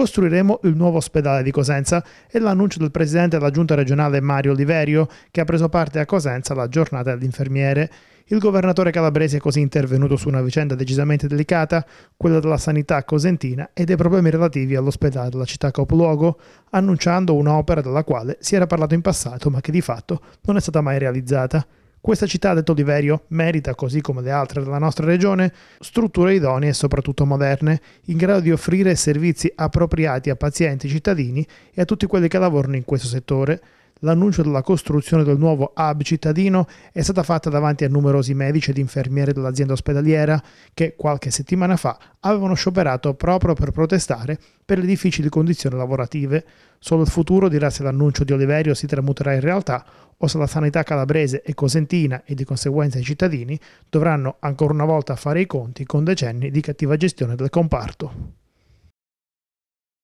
costruiremo il nuovo ospedale di Cosenza e l'annuncio del presidente della giunta regionale Mario Oliverio che ha preso parte a Cosenza alla giornata dell'infermiere. Il governatore calabrese è così intervenuto su una vicenda decisamente delicata, quella della sanità cosentina e dei problemi relativi all'ospedale della città capoluogo, annunciando un'opera della quale si era parlato in passato ma che di fatto non è stata mai realizzata. Questa città, detto Oliverio, merita, così come le altre della nostra regione, strutture idonee e soprattutto moderne, in grado di offrire servizi appropriati a pazienti cittadini e a tutti quelli che lavorano in questo settore, L'annuncio della costruzione del nuovo hub cittadino è stata fatta davanti a numerosi medici ed infermieri dell'azienda ospedaliera che qualche settimana fa avevano scioperato proprio per protestare per le difficili condizioni lavorative. Solo il futuro dirà se l'annuncio di Oliverio si tramuterà in realtà o se la sanità calabrese e cosentina e di conseguenza i cittadini dovranno ancora una volta fare i conti con decenni di cattiva gestione del comparto.